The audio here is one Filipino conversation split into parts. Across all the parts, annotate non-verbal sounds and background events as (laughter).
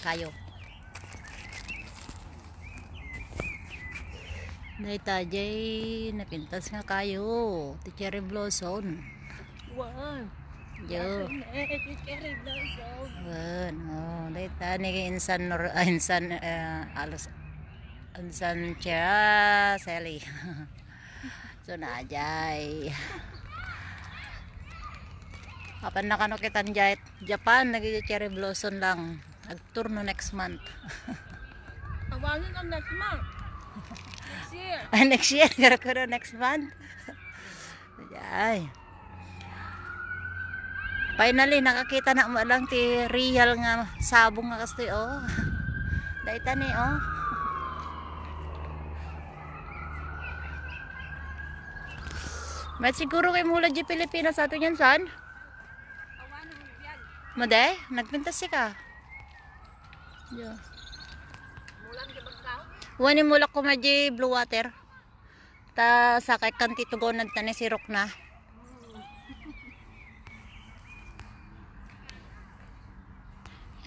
kayo Naitajay, napintas nga kayo. Ti cherry blossom. Wow. Yo. Eh, cherry blossom. Wan, oh, daita ni insan nor uh, insan uh, eh, alas insan cha Sally. (laughs) so na ajay. Kapan na kano kita Japan, nag cherry blossom lang. Nagturno next month. Tawagin ang next month. Next year. (laughs) next year. (laughs) Karakuro next month. Ay. Finally, nakakita na mo lang ti real nga sabong nga kastoy, oh. (laughs) Daita ni, oh. Mat siguro kay mula di Pilipinas ato yan, san? Mode, nagpintas si ka. Yeah. Wani mula ko maji blue water. Ta sakay kanti tugaw nagtani si Rok na.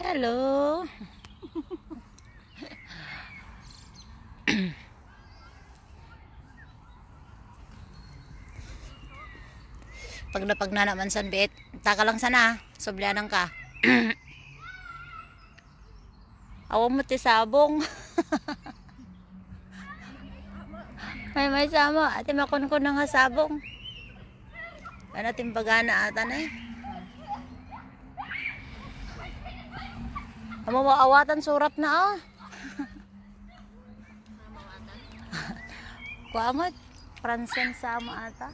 Hello. pag napag na naman san bit, taka lang sana, soblanan ka. (clears throat) Awa mo ti may may samo. Ate makon ko na nga sabong. Ano timbagana ata na eh. Amo maawatan surat na ah. (laughs) Kuamot, Fransen sama ata.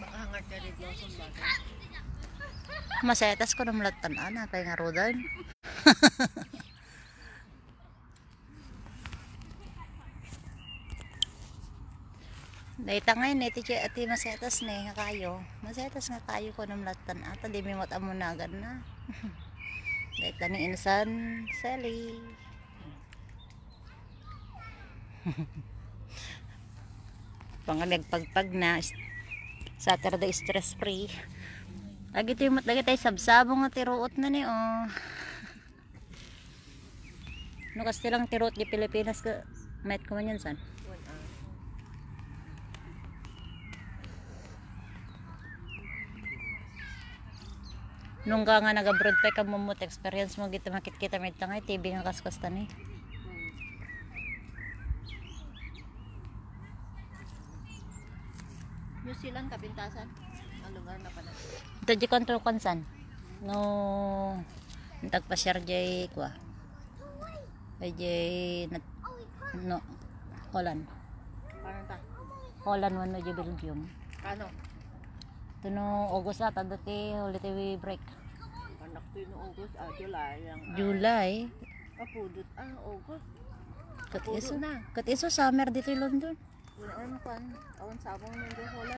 Baka nga dyan Masetas ko na malatan na, ah, napay nga rodan. Naitangay na iti ati masetas ni eh, kayo. Masetas nga kayo ko ng latan at di mi mata na agad na. (laughs) Dahil ni Insan Sally. Pangalag (laughs) pagpag na Saturday stress free. Lagi tayo matlagi tayo sabsabong at tiruot na ni oh. No kasi lang tirot di Pilipinas ka met ko man yan san. Nung ka nga nag-abroad pa ka mumut experience mo gito makikita met tangay TV nga kaskas tani. Eh. New Zealand kapintasan ang lugar na pala. Ito di kontrol konsan. No tagpa-share jay ko. Medyo nat no kolan. Ano ta? Kolan wano di Belgium. Ano? no August ata dati ulit we break. Anak to no August, ah, July yang. Ah, July. Kapudot ah August. Kat iso na. Kat iso summer dito London. Wala ano kan? Awan sabong nando Holland.